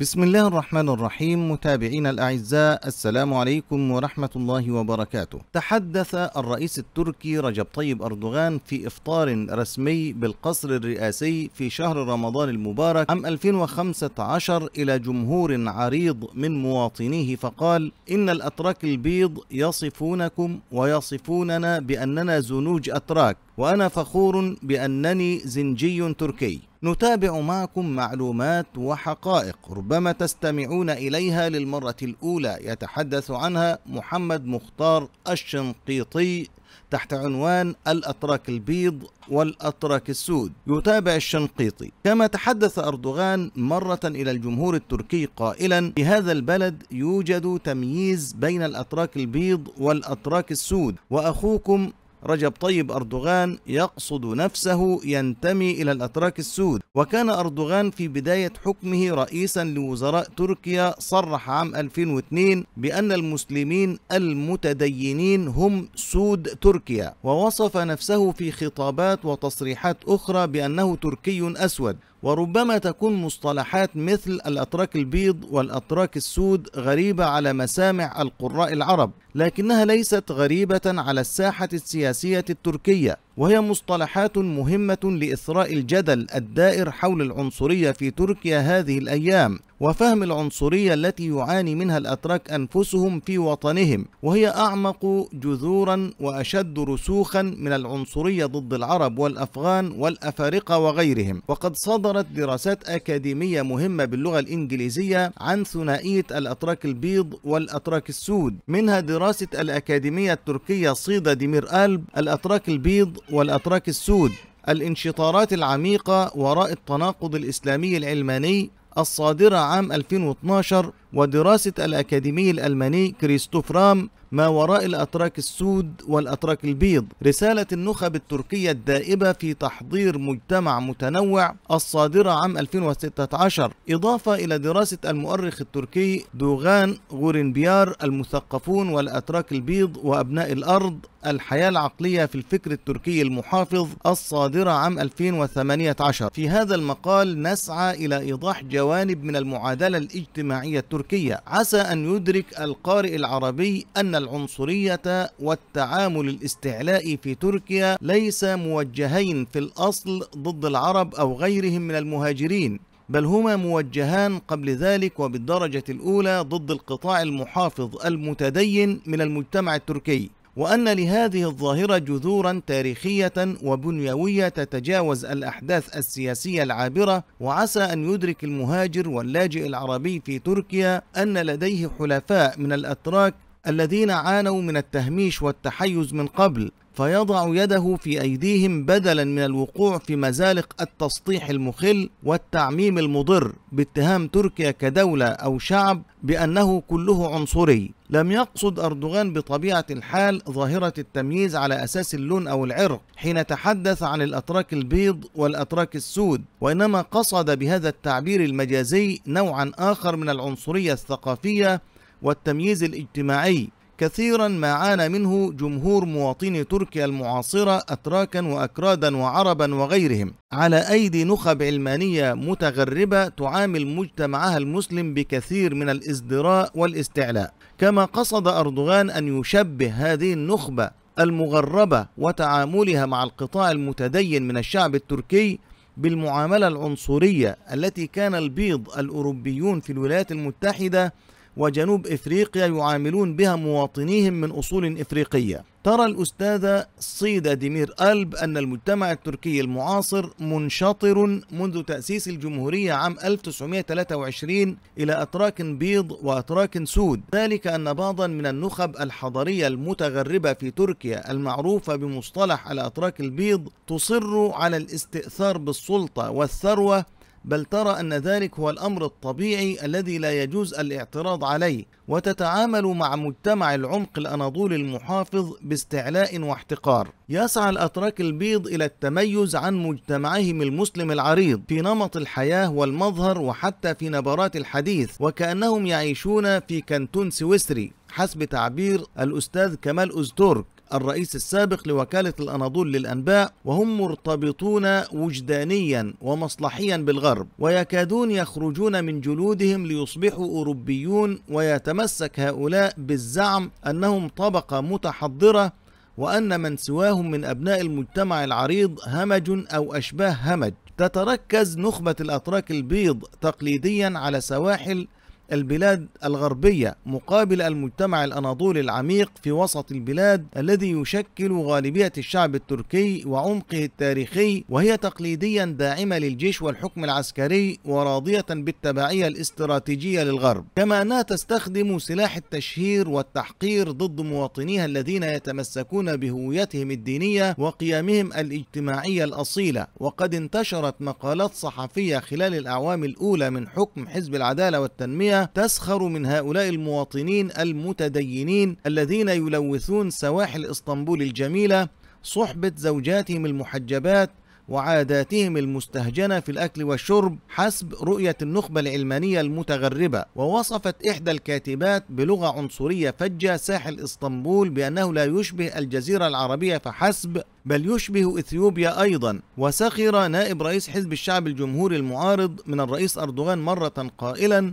بسم الله الرحمن الرحيم متابعينا الأعزاء السلام عليكم ورحمة الله وبركاته تحدث الرئيس التركي رجب طيب أردوغان في إفطار رسمي بالقصر الرئاسي في شهر رمضان المبارك عام 2015 إلى جمهور عريض من مواطنيه فقال إن الأتراك البيض يصفونكم ويصفوننا بأننا زنوج أتراك وأنا فخور بأنني زنجي تركي نتابع معكم معلومات وحقائق ربما تستمعون إليها للمرة الأولى يتحدث عنها محمد مختار الشنقيطي تحت عنوان الأتراك البيض والأتراك السود يتابع الشنقيطي كما تحدث أردوغان مرة إلى الجمهور التركي قائلا في هذا البلد يوجد تمييز بين الأتراك البيض والأتراك السود وأخوكم رجب طيب أردوغان يقصد نفسه ينتمي إلى الأتراك السود وكان أردوغان في بداية حكمه رئيسا لوزراء تركيا صرح عام 2002 بأن المسلمين المتدينين هم سود تركيا ووصف نفسه في خطابات وتصريحات أخرى بأنه تركي أسود وربما تكون مصطلحات مثل الأتراك البيض والأتراك السود غريبة على مسامع القراء العرب لكنها ليست غريبة على الساحة السياسية التركية وهي مصطلحات مهمة لإثراء الجدل الدائر حول العنصرية في تركيا هذه الأيام وفهم العنصرية التي يعاني منها الأتراك أنفسهم في وطنهم وهي أعمق جذورا وأشد رسوخا من العنصرية ضد العرب والأفغان والأفارقة وغيرهم وقد صدرت دراسات أكاديمية مهمة باللغة الإنجليزية عن ثنائية الأتراك البيض والأتراك السود منها دراسة الأكاديمية التركية صيدا ديمير ألب الأتراك البيض والأتراك السود الانشطارات العميقة وراء التناقض الإسلامي العلماني الصادرة عام 2012 ودراسة الأكاديمي الألماني كريستوف رام ما وراء الأتراك السود والأتراك البيض رسالة النخب التركية الدائبة في تحضير مجتمع متنوع الصادرة عام 2016 إضافة إلى دراسة المؤرخ التركي دوغان غورنبيار المثقفون والأتراك البيض وأبناء الأرض الحياة العقلية في الفكر التركي المحافظ الصادرة عام 2018 في هذا المقال نسعى إلى إيضاح جوانب من المعادلة الاجتماعية التركية عسى أن يدرك القارئ العربي أن العنصرية والتعامل الاستعلائي في تركيا ليس موجهين في الأصل ضد العرب أو غيرهم من المهاجرين بل هما موجهان قبل ذلك وبالدرجة الأولى ضد القطاع المحافظ المتدين من المجتمع التركي وأن لهذه الظاهرة جذورا تاريخية وبنيوية تتجاوز الأحداث السياسية العابرة وعسى أن يدرك المهاجر واللاجئ العربي في تركيا أن لديه حلفاء من الأتراك الذين عانوا من التهميش والتحيز من قبل فيضع يده في أيديهم بدلا من الوقوع في مزالق التسطيح المخل والتعميم المضر باتهام تركيا كدولة أو شعب بأنه كله عنصري لم يقصد أردوغان بطبيعة الحال ظاهرة التمييز على أساس اللون أو العرق حين تحدث عن الأتراك البيض والأتراك السود وإنما قصد بهذا التعبير المجازي نوعا آخر من العنصرية الثقافية والتمييز الاجتماعي كثيرا ما عانى منه جمهور مواطني تركيا المعاصرة أتراكا وأكرادا وعربا وغيرهم على أيدي نخب علمانية متغربة تعامل مجتمعها المسلم بكثير من الازدراء والاستعلاء كما قصد أردوغان أن يشبه هذه النخبة المغربة وتعاملها مع القطاع المتدين من الشعب التركي بالمعاملة العنصرية التي كان البيض الأوروبيون في الولايات المتحدة وجنوب إفريقيا يعاملون بها مواطنيهم من أصول إفريقية ترى الأستاذة صيدة ديمير ألب أن المجتمع التركي المعاصر منشطر منذ تأسيس الجمهورية عام 1923 إلى أتراك بيض وأتراك سود ذلك أن بعضا من النخب الحضرية المتغربة في تركيا المعروفة بمصطلح الأتراك البيض تصر على الاستئثار بالسلطة والثروة بل ترى أن ذلك هو الأمر الطبيعي الذي لا يجوز الاعتراض عليه وتتعامل مع مجتمع العمق الأناضولي المحافظ باستعلاء واحتقار يسعى الأتراك البيض إلى التميز عن مجتمعهم المسلم العريض في نمط الحياة والمظهر وحتى في نبرات الحديث وكأنهم يعيشون في كنتون سويسري حسب تعبير الأستاذ كمال أزتورك الرئيس السابق لوكالة الأناضول للأنباء وهم مرتبطون وجدانيا ومصلحيا بالغرب ويكادون يخرجون من جلودهم ليصبحوا أوروبيون ويتمسك هؤلاء بالزعم أنهم طبقة متحضرة وأن من سواهم من أبناء المجتمع العريض همج أو أشباه همج تتركز نخبة الأتراك البيض تقليديا على سواحل البلاد الغربية مقابل المجتمع الأناضولي العميق في وسط البلاد الذي يشكل غالبية الشعب التركي وعمقه التاريخي وهي تقليديا داعمة للجيش والحكم العسكري وراضية بالتبعية الاستراتيجية للغرب كما أنها تستخدم سلاح التشهير والتحقير ضد مواطنيها الذين يتمسكون بهويتهم الدينية وقيامهم الاجتماعية الأصيلة وقد انتشرت مقالات صحفية خلال الأعوام الأولى من حكم حزب العدالة والتنمية تسخر من هؤلاء المواطنين المتدينين الذين يلوثون سواحل اسطنبول الجميله صحبه زوجاتهم المحجبات وعاداتهم المستهجنة في الأكل والشرب حسب رؤية النخبة العلمانية المتغربة ووصفت إحدى الكاتبات بلغة عنصرية فجة ساحل إسطنبول بأنه لا يشبه الجزيرة العربية فحسب بل يشبه إثيوبيا أيضا وسخر نائب رئيس حزب الشعب الجمهوري المعارض من الرئيس أردوغان مرة قائلا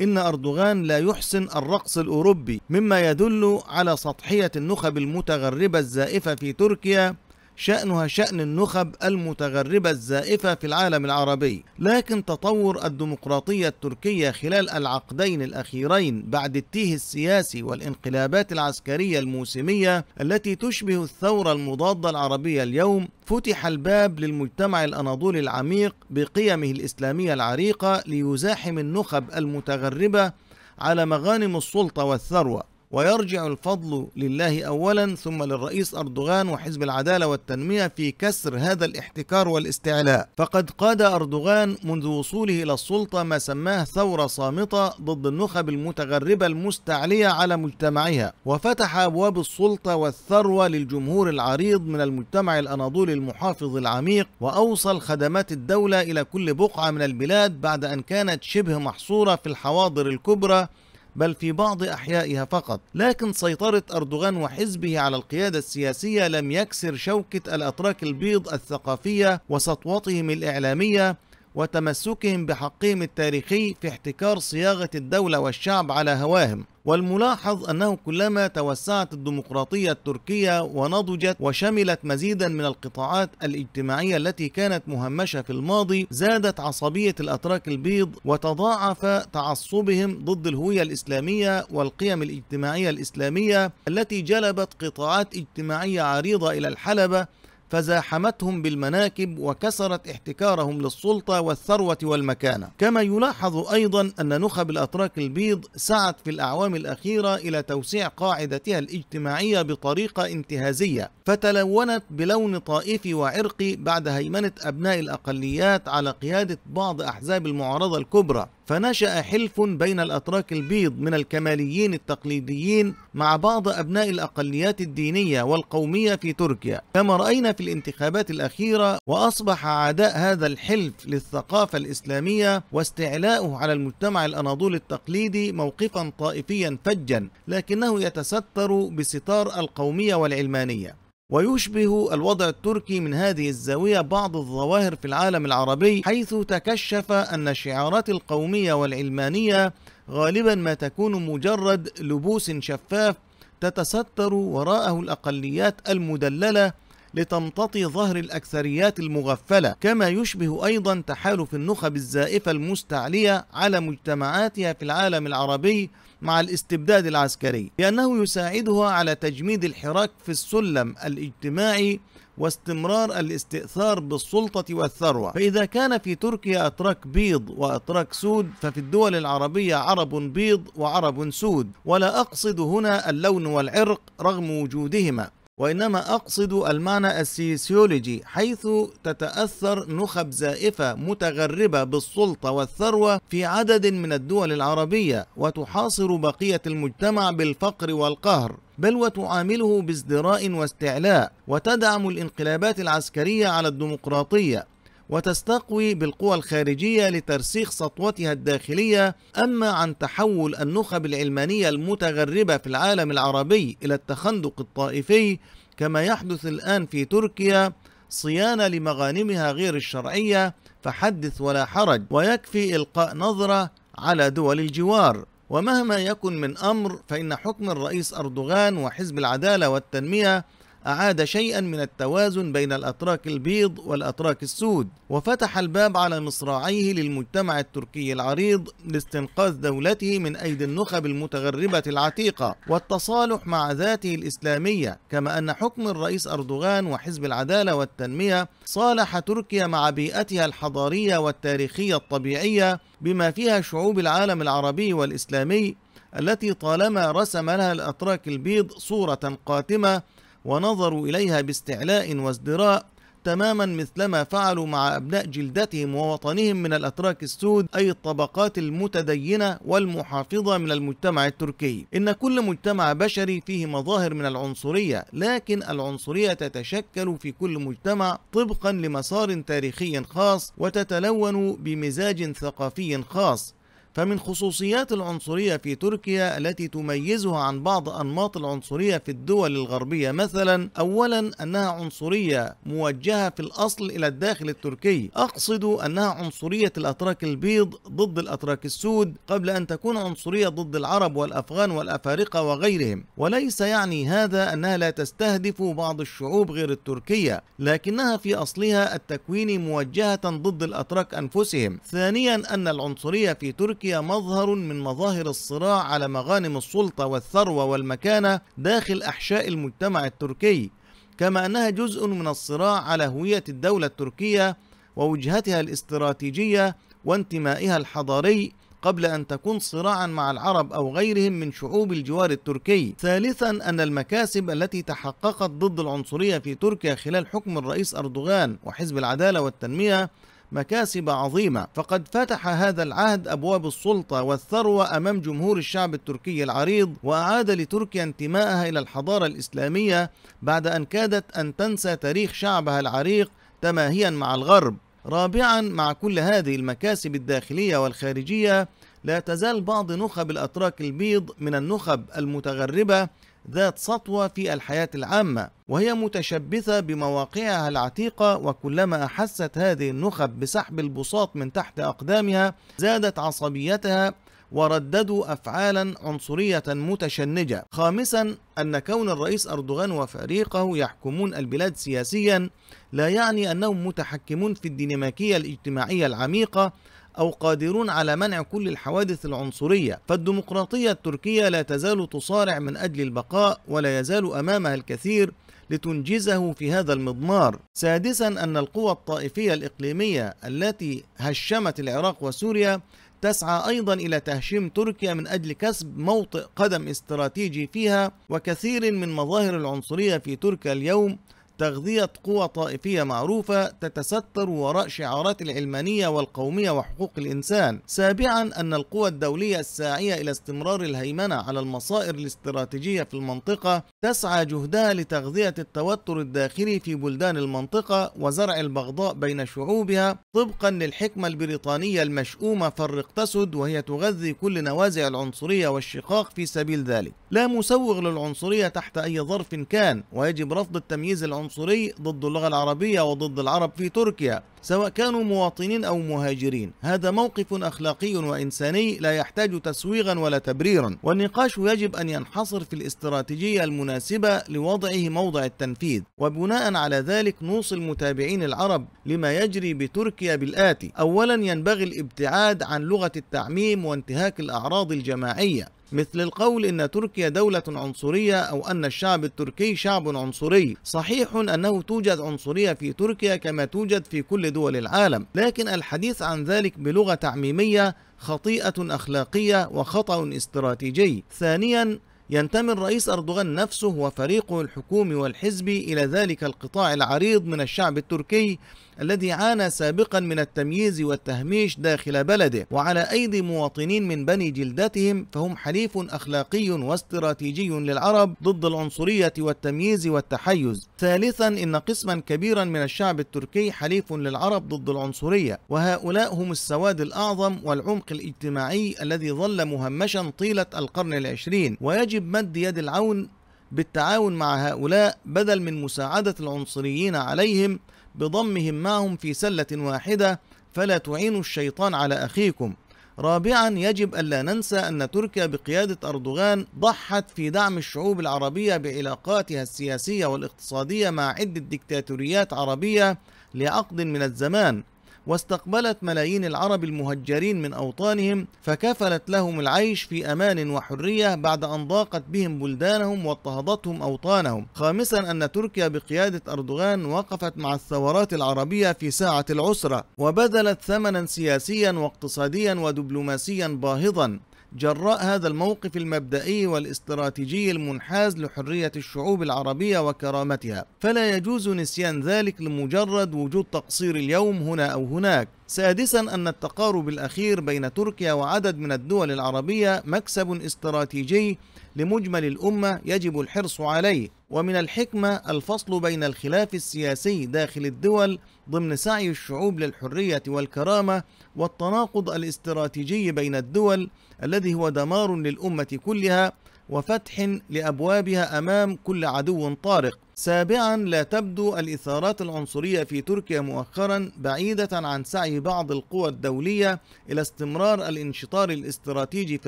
إن أردوغان لا يحسن الرقص الأوروبي مما يدل على سطحية النخب المتغربة الزائفة في تركيا شأنها شأن النخب المتغربة الزائفة في العالم العربي لكن تطور الديمقراطية التركية خلال العقدين الأخيرين بعد التيه السياسي والانقلابات العسكرية الموسمية التي تشبه الثورة المضادة العربية اليوم فتح الباب للمجتمع الأناضولي العميق بقيمه الإسلامية العريقة ليزاحم النخب المتغربة على مغانم السلطة والثروة ويرجع الفضل لله اولا ثم للرئيس اردوغان وحزب العداله والتنميه في كسر هذا الاحتكار والاستعلاء، فقد قاد اردوغان منذ وصوله الى السلطه ما سماه ثوره صامته ضد النخب المتغربه المستعليه على مجتمعها، وفتح ابواب السلطه والثروه للجمهور العريض من المجتمع الاناضولي المحافظ العميق، واوصل خدمات الدوله الى كل بقعه من البلاد بعد ان كانت شبه محصوره في الحواضر الكبرى بل في بعض أحيائها فقط لكن سيطرة أردوغان وحزبه على القيادة السياسية لم يكسر شوكة الأتراك البيض الثقافية وسطوتهم الإعلامية وتمسكهم بحقهم التاريخي في احتكار صياغة الدولة والشعب على هواهم والملاحظ أنه كلما توسعت الديمقراطية التركية ونضجت وشملت مزيدا من القطاعات الاجتماعية التي كانت مهمشة في الماضي زادت عصبية الأتراك البيض وتضاعف تعصبهم ضد الهوية الإسلامية والقيم الاجتماعية الإسلامية التي جلبت قطاعات اجتماعية عريضة إلى الحلبة فزاحمتهم بالمناكب وكسرت احتكارهم للسلطة والثروة والمكانة كما يلاحظ أيضا أن نخب الأتراك البيض سعت في الأعوام الأخيرة إلى توسيع قاعدتها الاجتماعية بطريقة انتهازية فتلونت بلون طائفي وعرقي بعد هيمنة أبناء الأقليات على قيادة بعض أحزاب المعارضة الكبرى فنشأ حلف بين الأتراك البيض من الكماليين التقليديين مع بعض أبناء الأقليات الدينية والقومية في تركيا كما رأينا في الانتخابات الأخيرة وأصبح عداء هذا الحلف للثقافة الإسلامية واستعلاؤه على المجتمع الأناضول التقليدي موقفا طائفيا فجا لكنه يتستر بستار القومية والعلمانية ويشبه الوضع التركي من هذه الزاوية بعض الظواهر في العالم العربي حيث تكشف أن الشعارات القومية والعلمانية غالبا ما تكون مجرد لبوس شفاف تتستر وراءه الأقليات المدللة لتمتطي ظهر الأكثريات المغفلة كما يشبه أيضا تحالف النخب الزائفة المستعلية على مجتمعاتها في العالم العربي مع الاستبداد العسكري لأنه يساعدها على تجميد الحراك في السلم الاجتماعي واستمرار الاستئثار بالسلطة والثروة فإذا كان في تركيا أتراك بيض وأتراك سود ففي الدول العربية عرب بيض وعرب سود ولا أقصد هنا اللون والعرق رغم وجودهما وإنما أقصد المعنى السيسيولوجي حيث تتأثر نخب زائفة متغربة بالسلطة والثروة في عدد من الدول العربية وتحاصر بقية المجتمع بالفقر والقهر بل وتعامله بازدراء واستعلاء وتدعم الانقلابات العسكرية على الديمقراطية وتستقوي بالقوى الخارجية لترسيخ سطوتها الداخلية أما عن تحول النخب العلمانية المتغربة في العالم العربي إلى التخندق الطائفي كما يحدث الآن في تركيا صيانة لمغانمها غير الشرعية فحدث ولا حرج ويكفي إلقاء نظرة على دول الجوار ومهما يكن من أمر فإن حكم الرئيس أردوغان وحزب العدالة والتنمية أعاد شيئا من التوازن بين الأتراك البيض والأتراك السود وفتح الباب على مصراعيه للمجتمع التركي العريض لاستنقاذ دولته من أيدي النخب المتغربة العتيقة والتصالح مع ذاته الإسلامية كما أن حكم الرئيس أردوغان وحزب العدالة والتنمية صالح تركيا مع بيئتها الحضارية والتاريخية الطبيعية بما فيها شعوب العالم العربي والإسلامي التي طالما رسم لها الأتراك البيض صورة قاتمة ونظروا إليها باستعلاء وازدراء تماما مثلما فعلوا مع أبناء جلدتهم ووطنهم من الأتراك السود أي الطبقات المتدينة والمحافظة من المجتمع التركي إن كل مجتمع بشري فيه مظاهر من العنصرية لكن العنصرية تتشكل في كل مجتمع طبقا لمسار تاريخي خاص وتتلون بمزاج ثقافي خاص فمن خصوصيات العنصرية في تركيا التي تميزها عن بعض أنماط العنصرية في الدول الغربية مثلا أولا أنها عنصرية موجهة في الأصل إلى الداخل التركي أقصد أنها عنصرية الأتراك البيض ضد الأتراك السود قبل أن تكون عنصرية ضد العرب والأفغان والأفارقة وغيرهم وليس يعني هذا أنها لا تستهدف بعض الشعوب غير التركية لكنها في أصلها التكوين موجهة ضد الأتراك أنفسهم ثانيا أن العنصرية في تركيا تركيا مظهر من مظاهر الصراع على مغانم السلطة والثروة والمكانة داخل أحشاء المجتمع التركي كما أنها جزء من الصراع على هوية الدولة التركية ووجهتها الاستراتيجية وانتمائها الحضاري قبل أن تكون صراعا مع العرب أو غيرهم من شعوب الجوار التركي ثالثا أن المكاسب التي تحققت ضد العنصرية في تركيا خلال حكم الرئيس أردوغان وحزب العدالة والتنمية مكاسب عظيمة فقد فتح هذا العهد أبواب السلطة والثروة أمام جمهور الشعب التركي العريض وأعاد لتركيا انتمائها إلى الحضارة الإسلامية بعد أن كادت أن تنسى تاريخ شعبها العريق تماهيا مع الغرب رابعا مع كل هذه المكاسب الداخلية والخارجية لا تزال بعض نخب الأتراك البيض من النخب المتغربة ذات سطوة في الحياة العامة وهي متشبثة بمواقعها العتيقة وكلما أحست هذه النخب بسحب البساط من تحت أقدامها زادت عصبيتها ورددوا افعالا عنصريه متشنجه. خامسا ان كون الرئيس اردوغان وفريقه يحكمون البلاد سياسيا لا يعني انهم متحكمون في الديناميكيه الاجتماعيه العميقه أو قادرون على منع كل الحوادث العنصرية فالديمقراطية التركية لا تزال تصارع من أجل البقاء ولا يزال أمامها الكثير لتنجزه في هذا المضمار سادسا أن القوى الطائفية الإقليمية التي هشمت العراق وسوريا تسعى أيضا إلى تهشيم تركيا من أجل كسب موطئ قدم استراتيجي فيها وكثير من مظاهر العنصرية في تركيا اليوم تغذية قوى طائفية معروفة تتستر وراء شعارات العلمانية والقومية وحقوق الإنسان سابعا أن القوى الدولية الساعية إلى استمرار الهيمنة على المصائر الاستراتيجية في المنطقة تسعى جهدها لتغذية التوتر الداخلي في بلدان المنطقة وزرع البغضاء بين شعوبها طبقا للحكمة البريطانية المشؤومة فرق تسد وهي تغذي كل نوازع العنصرية والشقاق في سبيل ذلك لا مسوغ للعنصرية تحت أي ظرف كان ويجب رفض التمييز العنصري العنصري ضد اللغة العربية وضد العرب في تركيا سواء كانوا مواطنين أو مهاجرين هذا موقف أخلاقي وإنساني لا يحتاج تسويغا ولا تبريرا والنقاش يجب أن ينحصر في الاستراتيجية المناسبة لوضعه موضع التنفيذ وبناء على ذلك نوصل المتابعين العرب لما يجري بتركيا بالآتي أولا ينبغي الابتعاد عن لغة التعميم وانتهاك الأعراض الجماعية مثل القول ان تركيا دولة عنصرية او ان الشعب التركي شعب عنصري، صحيح انه توجد عنصرية في تركيا كما توجد في كل دول العالم لكن الحديث عن ذلك بلغة تعميمية خطيئة أخلاقية وخطأ استراتيجي ثانيا ينتمي الرئيس أردوغان نفسه وفريقه الحكومي والحزبي إلى ذلك القطاع العريض من الشعب التركي الذي عانى سابقا من التمييز والتهميش داخل بلده وعلى أيدي مواطنين من بني جلدتهم فهم حليف أخلاقي واستراتيجي للعرب ضد العنصرية والتمييز والتحيز ثالثا إن قسما كبيرا من الشعب التركي حليف للعرب ضد العنصرية وهؤلاء هم السواد الأعظم والعمق الاجتماعي الذي ظل مهمشا طيلة القرن العشرين ويجب مد يد العون بالتعاون مع هؤلاء بدل من مساعدة العنصريين عليهم بضمهم معهم في سلة واحدة فلا تعينوا الشيطان على أخيكم رابعا يجب ألا ننسى أن تركيا بقيادة أردوغان ضحت في دعم الشعوب العربية بعلاقاتها السياسية والاقتصادية مع عدة دكتاتوريات عربية لعقد من الزمان واستقبلت ملايين العرب المهجرين من أوطانهم فكفلت لهم العيش في أمان وحرية بعد أن ضاقت بهم بلدانهم واضطهدتهم أوطانهم خامسا أن تركيا بقيادة أردوغان وقفت مع الثورات العربية في ساعة العسرة وبذلت ثمنا سياسيا واقتصاديا ودبلوماسيا باهظا جراء هذا الموقف المبدئي والاستراتيجي المنحاز لحرية الشعوب العربية وكرامتها فلا يجوز نسيان ذلك لمجرد وجود تقصير اليوم هنا أو هناك سادسا أن التقارب الأخير بين تركيا وعدد من الدول العربية مكسب استراتيجي لمجمل الأمة يجب الحرص عليه ومن الحكمة الفصل بين الخلاف السياسي داخل الدول ضمن سعي الشعوب للحرية والكرامة والتناقض الاستراتيجي بين الدول الذي هو دمار للأمة كلها وفتح لأبوابها أمام كل عدو طارق سابعا لا تبدو الإثارات العنصرية في تركيا مؤخرا بعيدة عن سعي بعض القوى الدولية إلى استمرار الانشطار الاستراتيجي في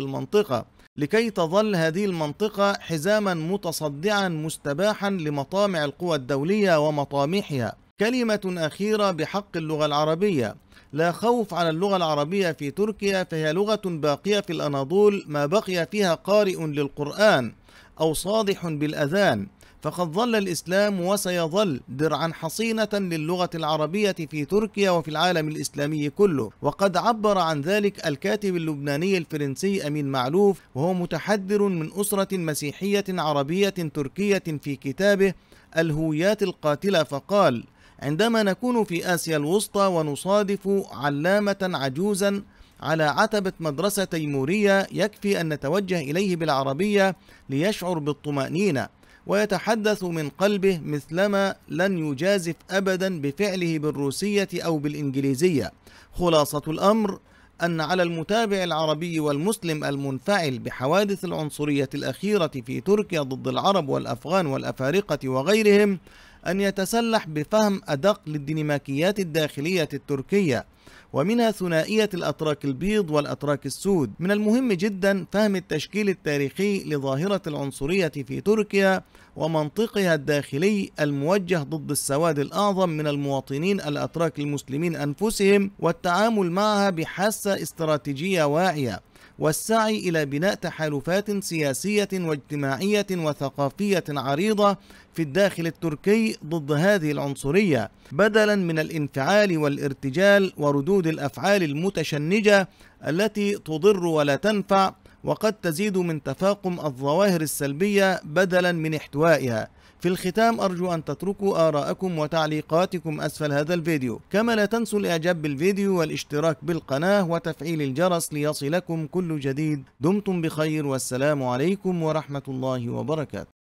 المنطقة لكي تظل هذه المنطقة حزاما متصدعا مستباحا لمطامع القوى الدولية ومطامحها كلمة أخيرة بحق اللغة العربية لا خوف على اللغة العربية في تركيا فهي لغة باقية في الأناضول ما بقي فيها قارئ للقرآن أو صادح بالأذان فقد ظل الإسلام وسيظل درعا حصينة للغة العربية في تركيا وفي العالم الإسلامي كله وقد عبر عن ذلك الكاتب اللبناني الفرنسي أمين معلوف وهو متحدر من أسرة مسيحية عربية تركية في كتابه الهويات القاتلة فقال عندما نكون في آسيا الوسطى ونصادف علامة عجوزا على عتبة مدرسة تيمورية يكفي أن نتوجه إليه بالعربية ليشعر بالطمأنينة ويتحدث من قلبه مثلما لن يجازف أبدا بفعله بالروسية أو بالإنجليزية خلاصة الأمر أن على المتابع العربي والمسلم المنفعل بحوادث العنصرية الأخيرة في تركيا ضد العرب والأفغان والأفارقة وغيرهم أن يتسلح بفهم أدق للديناميكيات الداخلية التركية ومنها ثنائية الأتراك البيض والأتراك السود من المهم جدا فهم التشكيل التاريخي لظاهرة العنصرية في تركيا ومنطقها الداخلي الموجه ضد السواد الأعظم من المواطنين الأتراك المسلمين أنفسهم والتعامل معها بحاسة استراتيجية واعية والسعي إلى بناء تحالفات سياسية واجتماعية وثقافية عريضة في الداخل التركي ضد هذه العنصرية بدلا من الانفعال والارتجال وردود الأفعال المتشنجة التي تضر ولا تنفع وقد تزيد من تفاقم الظواهر السلبية بدلا من احتوائها في الختام أرجو أن تتركوا آراءكم وتعليقاتكم أسفل هذا الفيديو كما لا تنسوا الإعجاب بالفيديو والاشتراك بالقناة وتفعيل الجرس ليصلكم كل جديد دمتم بخير والسلام عليكم ورحمة الله وبركاته